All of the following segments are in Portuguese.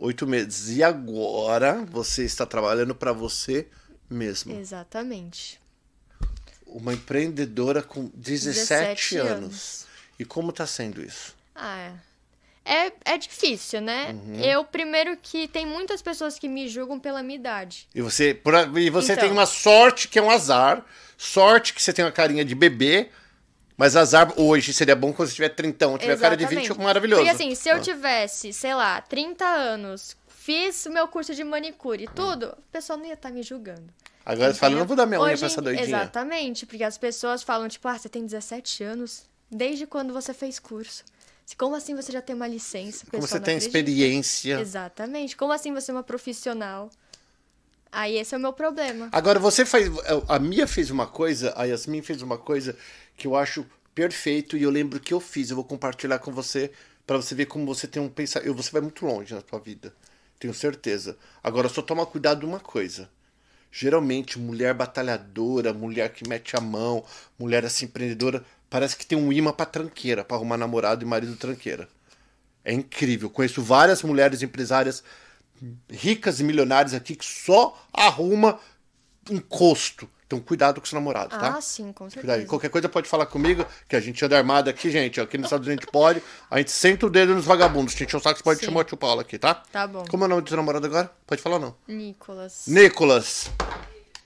oito meses. E agora você está trabalhando para você mesmo. Exatamente. Uma empreendedora com 17, 17 anos. anos. E como está sendo isso? Ah, é, é, é difícil, né? Uhum. Eu, primeiro, que tem muitas pessoas que me julgam pela minha idade. E você, por, e você então... tem uma sorte que é um azar. Sorte que você tem uma carinha de bebê mas árvores hoje seria bom quando você tiver 30, eu tiver Exatamente. cara de 20, maravilhoso. Porque assim, se eu ah. tivesse, sei lá, 30 anos, fiz o meu curso de manicure e tudo, o pessoal não ia estar tá me julgando. Agora você fala, não vou dar minha unha nessa pra essa doidinha. Exatamente, porque as pessoas falam, tipo, ah, você tem 17 anos, desde quando você fez curso? Como assim você já tem uma licença? Como você tem acredita? experiência? Exatamente. Como assim você é uma profissional? Aí esse é o meu problema. Agora, você faz. É, a Mia fez uma coisa, a Yasmin fez uma coisa que eu acho perfeito e eu lembro que eu fiz. Eu vou compartilhar com você para você ver como você tem um pensamento. Você vai muito longe na sua vida, tenho certeza. Agora, só toma cuidado de uma coisa. Geralmente, mulher batalhadora, mulher que mete a mão, mulher assim empreendedora, parece que tem um imã para tranqueira, para arrumar namorado e marido tranqueira. É incrível. Conheço várias mulheres empresárias ricas e milionárias aqui que só arruma encosto. Então, cuidado com os namorados, tá? Ah, sim, com certeza. Cuidado. Qualquer coisa pode falar comigo, que a gente anda armado aqui, gente. Aqui nos Estados Unidos a gente pode. A gente senta o dedo nos vagabundos. Gente, o saco pode sim. chamar o tio Paulo aqui, tá? Tá bom. Como é o nome do seu namorado agora? Pode falar ou não? Nicolas. Nicolas.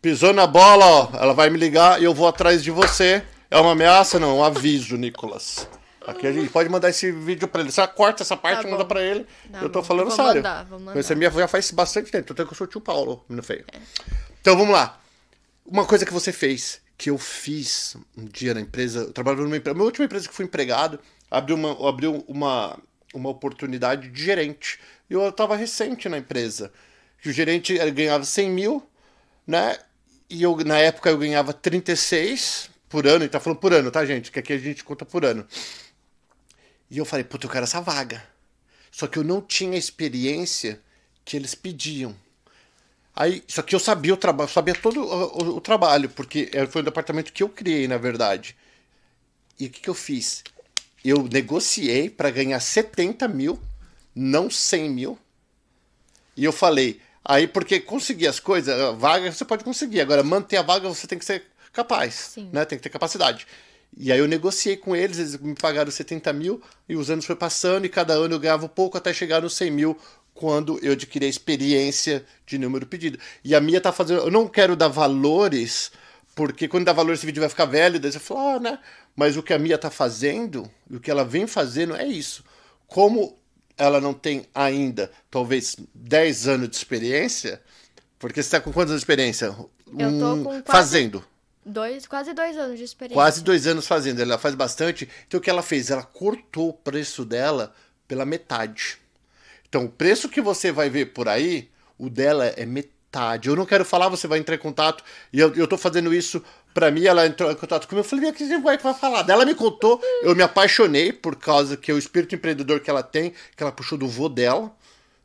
Pisou na bola, ó. Ela vai me ligar e eu vou atrás de você. É uma ameaça? Não, é um aviso, Nicolas. Aqui a gente pode mandar esse vídeo pra ele. Só corta essa parte tá e manda pra ele. Tá eu tô bom. falando eu sério. Mandar, vou mandar. Essa minha já faz bastante tempo. Tanto é que eu sou tio Paulo, menino feio. É. Então vamos lá. Uma coisa que você fez, que eu fiz um dia na empresa. Eu trabalhava numa empresa. Minha última empresa que fui empregado abriu uma, abriu uma, uma oportunidade de gerente. E eu tava recente na empresa. O gerente ganhava 100 mil, né? E eu, na época eu ganhava 36 por ano. E tá falando por ano, tá, gente? Que aqui a gente conta por ano. E eu falei, puta, eu quero essa vaga. Só que eu não tinha a experiência que eles pediam. Aí, só que eu sabia o trabalho, sabia todo o, o, o, trabalho, porque é, foi o departamento que eu criei, na verdade. E o que, que eu fiz? Eu negociei para ganhar 70 mil, não 100 mil. E eu falei, aí porque conseguir as coisas, vaga você pode conseguir, agora manter a vaga você tem que ser capaz, Sim. né? Tem que ter capacidade. E aí eu negociei com eles, eles me pagaram 70 mil e os anos foi passando e cada ano eu ganhava um pouco até chegar nos 100 mil quando eu adquiri a experiência de número pedido. E a minha tá fazendo. Eu não quero dar valores, porque quando dá valor esse vídeo vai ficar velho, daí você fala, ah, né? Mas o que a minha tá fazendo, o que ela vem fazendo é isso. Como ela não tem ainda, talvez, 10 anos de experiência, porque você tá com quantos anos de experiência? eu tô com quase, fazendo. Dois, quase dois anos de experiência. Quase dois anos fazendo, ela faz bastante. Então o que ela fez? Ela cortou o preço dela pela metade. Então o preço que você vai ver por aí, o dela é metade. Eu não quero falar, você vai entrar em contato. E eu, eu tô fazendo isso para mim, ela entrou em contato comigo. Eu falei, minha, que você vai falar? ela me contou, eu me apaixonei por causa que o espírito empreendedor que ela tem, que ela puxou do vô dela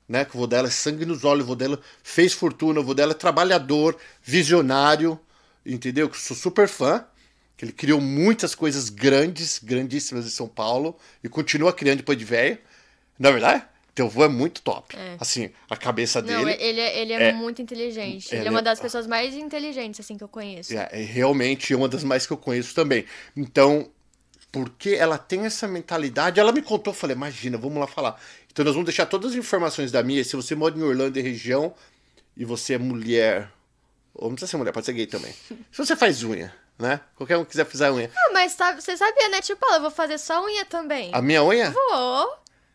né? Que o vô dela é sangue nos olhos, o vô dela fez fortuna, o vô dela é trabalhador, visionário, entendeu? Que sou super fã, que ele criou muitas coisas grandes, grandíssimas em São Paulo e continua criando depois de velho. Na verdade, teu avô é muito top. É. Assim, a cabeça dele. ele, é, ele é, é muito inteligente. Ele, ele é uma é das pessoas mais inteligentes, assim, que eu conheço. É, é, realmente uma das mais que eu conheço também. Então, porque ela tem essa mentalidade, ela me contou, falei, imagina, vamos lá falar. Então, nós vamos deixar todas as informações da minha. Se você mora em Orlando e região e você é mulher ou não precisa ser mulher, pode ser gay também. Se você faz unha, né? Qualquer um que quiser fazer unha. Ah, mas sabe, tá, você sabia, né? Tipo, eu vou fazer só unha também. A minha unha? Vou.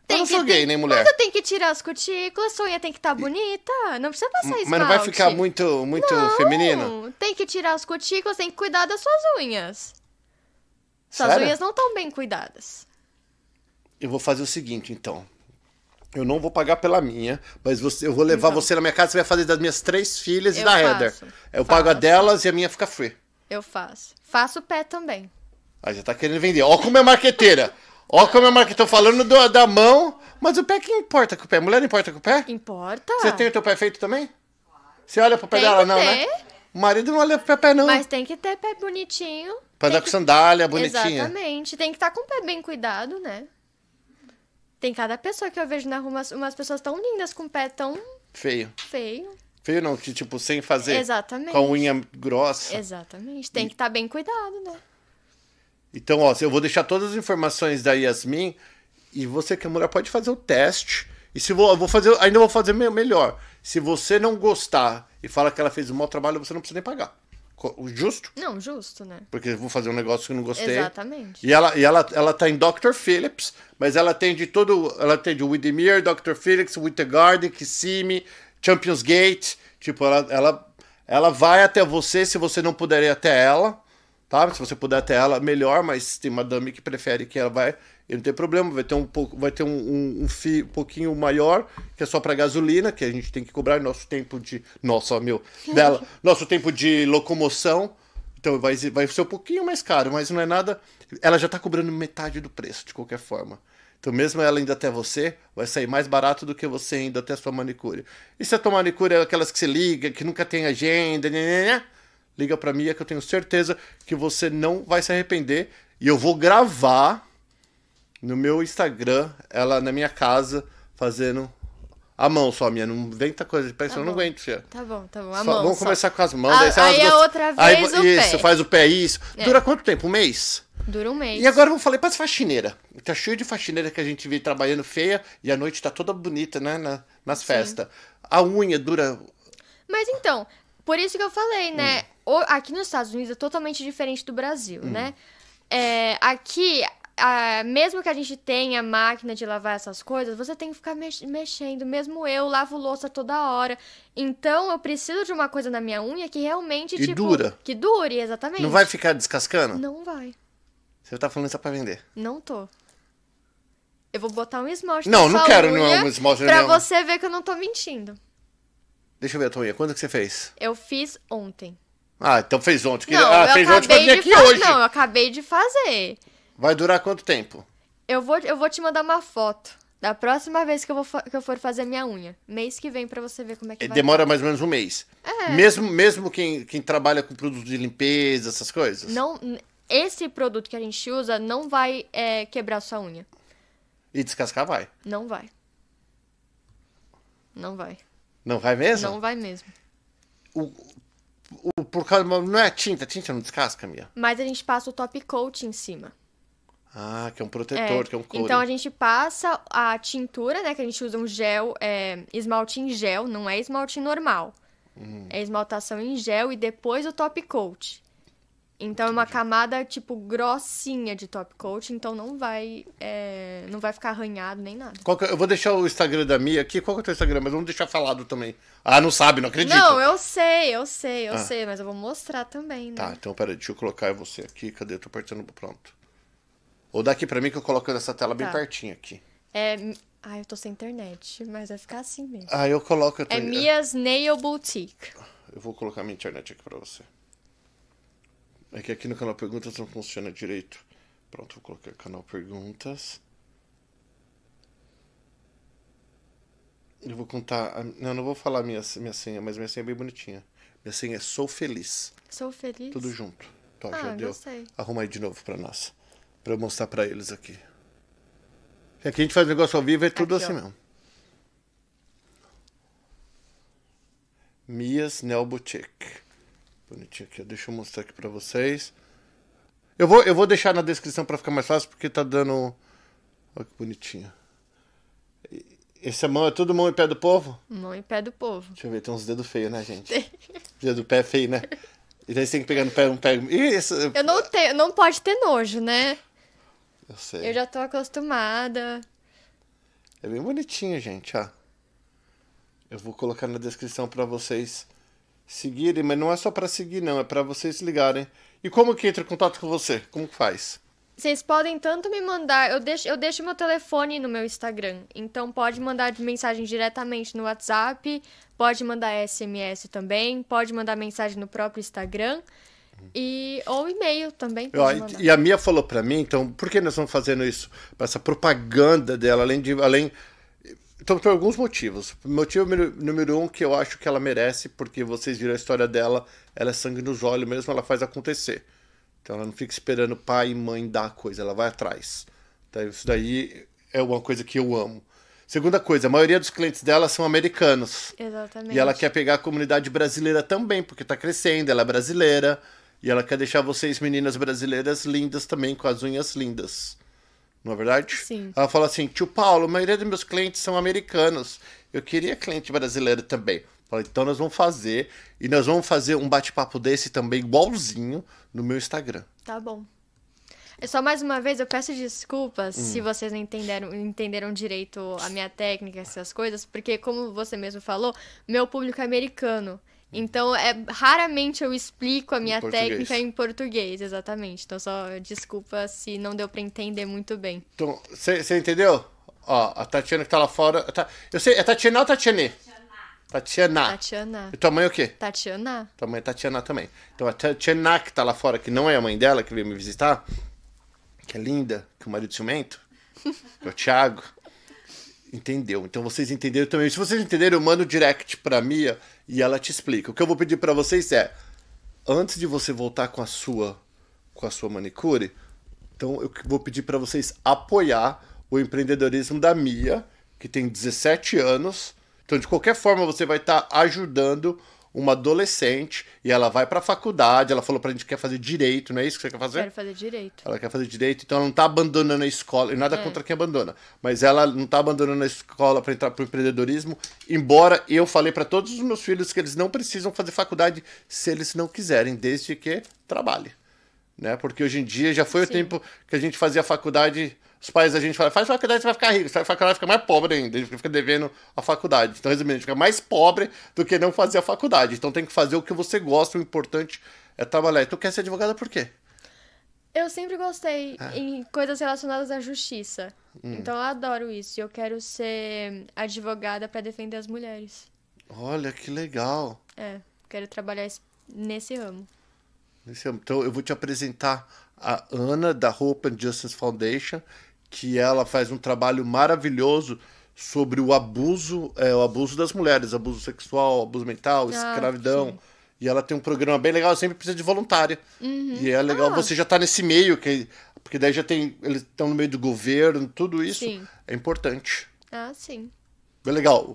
Tem eu não que, sou gay, tem, nem mulher. Mas eu tenho que tirar as cutículas, sua unha tem que estar tá bonita. Não precisa passar isso Mas não vai ficar muito, muito não, feminino? tem que tirar as cutículas, tem que cuidar das suas unhas. Suas Sério? unhas não estão bem cuidadas. Eu vou fazer o seguinte, então. Eu não vou pagar pela minha, mas você, eu vou levar você na minha casa, você vai fazer das minhas três filhas e da faço, Heather. Eu faço. pago a delas e a minha fica free. Eu faço. Faço o pé também. Aí já tá querendo vender. Ó como é marqueteira. Ó como é marqueteira. Tô falando do, da mão, mas o pé que importa com o pé? Mulher não importa com o pé? Importa. Você tem o teu pé feito também? Você olha pro pé tem dela não, né? ter. né? O marido não olha pro pé não. Mas tem que ter pé bonitinho. Pra andar que... com sandália bonitinha. Exatamente. Tem que estar tá com o pé bem cuidado, né? Tem cada pessoa que eu vejo na rua, umas, umas pessoas tão lindas com o pé tão. Feio. Feio. Feio não, que tipo, sem fazer. Exatamente. Com a unha grossa. Exatamente. Tem e... que estar tá bem cuidado, né? Então, ó, eu vou deixar todas as informações da Yasmin e você, que mulher, pode fazer o teste. E se vou, vou fazer, ainda vou fazer melhor. Se você não gostar e fala que ela fez um mau trabalho, você não precisa nem pagar. Justo? Não, justo, né? Porque vou fazer um negócio que eu não gostei. Exatamente. E ela, e ela, ela tá em Dr. Phillips, mas ela tem de todo. Ela tem de Widemir, Dr. Phillips, Wintergarden, Kissimi, Champions Gate. Tipo, ela, ela, ela vai até você se você não puder ir até ela tá? Se você puder até ela, melhor, mas tem uma dame que prefere que ela vai, não tem problema, vai ter um pouco, vai ter um, um, um fio um pouquinho maior, que é só para gasolina, que a gente tem que cobrar nosso tempo de, nossa, meu, dela, nosso tempo de locomoção. Então vai, vai ser um pouquinho mais caro, mas não é nada, ela já tá cobrando metade do preço de qualquer forma. Então, mesmo ela indo até você, vai sair mais barato do que você indo até a sua manicure. E se a tua manicure é aquelas que se liga, que nunca tem agenda, né? né, né, né liga para mim, é que eu tenho certeza que você não vai se arrepender. E eu vou gravar no meu Instagram, ela na minha casa, fazendo a mão só, minha. Não inventa coisa de pé, tá eu não aguento, tia. Tá bom, tá bom. A só, mão, vamos só. começar com as mãos. A, ah, aí, aí é a outra vez aí, o Isso, pé. faz o pé, isso. É. Dura quanto tempo? Um mês? Dura um mês. E agora eu vou falar para as faxineira Tá cheio de faxineira que a gente vê trabalhando feia e a noite tá toda bonita, né? Na, nas festas. A unha dura... Mas então, por isso que eu falei, né? Hum aqui nos Estados Unidos é totalmente diferente do Brasil, hum. né? É, aqui, a, mesmo que a gente tenha máquina de lavar essas coisas, você tem que ficar mexendo. Mesmo eu lavo louça toda hora. Então eu preciso de uma coisa na minha unha que realmente. Que tipo, dura. Que dure, exatamente. Não vai ficar descascando? Não vai. Você tá falando isso pra vender? Não tô. Eu vou botar um esmalte Não, não quero unha um esmalte Pra você ver que eu não tô mentindo. Deixa eu ver a tua unha. Quanto que você fez? Eu fiz ontem. Ah, então fez ontem. Que... Não, ah, fez ontem pra vir aqui hoje. Não, eu acabei de fazer. Vai durar quanto tempo? Eu vou, eu vou te mandar uma foto da próxima vez que eu, vou, que eu for fazer minha unha. Mês que vem para você ver como é que é, vai. Demora mais ou menos um mês. É. Mesmo, mesmo quem, quem trabalha com produtos de limpeza, essas coisas? Não, esse produto que a gente usa não vai é, quebrar sua unha. E descascar vai? Não vai. Não vai. Não vai mesmo? Não vai mesmo. O, o, por causa. Não é tinta, tinta não descasca, minha Mas a gente passa o top coat em cima. Ah, que é um protetor, é. que é um couro. Então a gente passa a tintura, né? Que a gente usa um gel, é, esmalte em gel, não é esmalte normal. Uhum. É esmaltação em gel e depois o top coat. Então é uma camada, tipo, grossinha de top coat, então não vai, é, não vai ficar arranhado nem nada. Que, é, eu vou deixar o Instagram da Mia aqui. Qual que é o teu Instagram? Mas vamos deixar falado também. Ah, não sabe, não acredito. Não, eu sei, eu sei, eu ah. sei, mas eu vou mostrar também, né? Tá, então peraí, deixa eu colocar você aqui. Cadê? Eu tô apertando, pronto. Ou daqui pra mim que eu coloco nessa tela tá. bem pertinho aqui. É, ah, eu tô sem internet, mas vai ficar assim mesmo. Ah, eu coloco... Eu tô... É Mia's Nail Boutique. Eu vou colocar minha internet aqui pra você. É que aqui no canal Perguntas não funciona direito. Pronto, vou colocar canal Perguntas. Eu vou contar. Não, não vou falar minha, minha senha, mas minha senha é bem bonitinha. Minha senha é Sou Feliz. Sou Feliz? Tudo junto. Tô, tá, ah, já deu. Arruma aí de novo pra nós. Pra eu mostrar pra eles aqui. Aqui é a gente faz negócio ao vivo, é tudo aqui, assim ó. mesmo. Mias Nelbuchek. Bonitinho aqui, deixa eu mostrar aqui pra vocês. Eu vou, eu vou deixar na descrição pra ficar mais fácil, porque tá dando... Olha que bonitinho. é mão é tudo mão e pé do povo? Mão e pé do povo. Deixa eu ver, tem uns dedos feios, né, gente? Tem. Dedo pé é feio, né? E daí você tem que pegar no pé, um pé. Isso. Eu não tenho, não pode ter nojo, né? Eu sei. Eu já tô acostumada. É bem bonitinho, gente, ó. Eu vou colocar na descrição para vocês seguirem, mas não é só para seguir, não, é para vocês ligarem. E como que entra em contato com você? Como que faz? Vocês podem tanto me mandar, eu deixo, eu deixo meu telefone no meu Instagram, então pode mandar mensagem diretamente no WhatsApp, pode mandar SMS também, pode mandar mensagem no próprio Instagram. E, ou e-mail também. e a Mia falou para mim, então, por que nós estamos fazendo isso? Essa propaganda dela, além de, além então, por alguns motivos. Motivo número um que eu acho que ela merece, porque vocês viram a história dela, ela é sangue nos olhos mesmo, ela faz acontecer. Então, ela não fica esperando pai e mãe dar a coisa, ela vai atrás. Então, isso daí é uma coisa que eu amo. Segunda coisa, a maioria dos clientes dela são americanos. Exatamente. E ela quer pegar a comunidade brasileira também, porque está crescendo, ela é brasileira. E ela quer deixar vocês, meninas brasileiras, lindas também, com as unhas lindas. Não é verdade? Sim. Ela fala assim: tio Paulo, a maioria dos meus clientes são americanos. Eu queria cliente brasileiro também. Falei, então nós vamos fazer. E nós vamos fazer um bate-papo desse também, igualzinho, no meu Instagram. Tá bom. É só mais uma vez, eu peço desculpas hum. se vocês não entenderam, entenderam direito a minha técnica, essas coisas, porque, como você mesmo falou, meu público é americano. Então, é, raramente eu explico a minha em técnica em português, exatamente. Então, só desculpa se não deu para entender muito bem. Então, você entendeu? Ó, a Tatiana que tá lá fora. Tá, eu sei, é Tatiana ou Tatiane? Tatiana. Tatiana. E tua mãe é o quê? Tatiana. Tua mãe é Tatiana também. Então a Tatiana que tá lá fora, que não é a mãe dela, que veio me visitar, que é linda, que o marido é ciumento, que é o Thiago. Entendeu? Então vocês entenderam também. Se vocês entenderam, manda o direct a Mia e ela te explica. O que eu vou pedir para vocês é, antes de você voltar com a sua com a sua manicure, então eu vou pedir para vocês apoiar o empreendedorismo da Mia, que tem 17 anos. Então de qualquer forma você vai estar tá ajudando uma adolescente e ela vai para a faculdade. Ela falou para a gente que quer fazer direito, não é isso que você quer fazer? Quero fazer direito. Ela quer fazer direito, então ela não está abandonando a escola, e nada é. contra quem abandona, mas ela não está abandonando a escola para entrar para o empreendedorismo, embora eu falei para todos os meus filhos que eles não precisam fazer faculdade se eles não quiserem, desde que trabalhe. Né? Porque hoje em dia já foi Sim. o tempo que a gente fazia faculdade os pais da gente falam, faz faculdade, você vai ficar rico. você vai faculdade, fica mais pobre ainda. A gente fica devendo a faculdade. Então, resumindo, a gente fica mais pobre do que não fazer a faculdade. Então, tem que fazer o que você gosta. O importante é trabalhar. E tu quer ser advogada por quê? Eu sempre gostei é. em coisas relacionadas à justiça. Hum. Então, eu adoro isso. E eu quero ser advogada para defender as mulheres. Olha, que legal. É, quero trabalhar nesse ramo. Nesse ramo. Então, eu vou te apresentar a Ana, da Hope and Justice Foundation que ela faz um trabalho maravilhoso sobre o abuso, é, o abuso das mulheres, abuso sexual, abuso mental, ah, escravidão. Sim. E ela tem um programa bem legal, sempre precisa de voluntária. Uhum. E é legal ah. você já tá nesse meio, que, porque daí já tem. Eles estão no meio do governo, tudo isso. Sim. É importante. Ah, sim. Bem é legal.